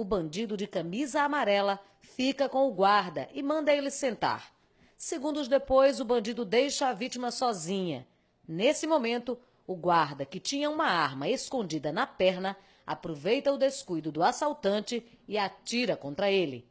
o bandido de camisa amarela fica com o guarda e manda ele sentar. Segundos depois, o bandido deixa a vítima sozinha. Nesse momento, o guarda, que tinha uma arma escondida na perna, aproveita o descuido do assaltante e atira contra ele.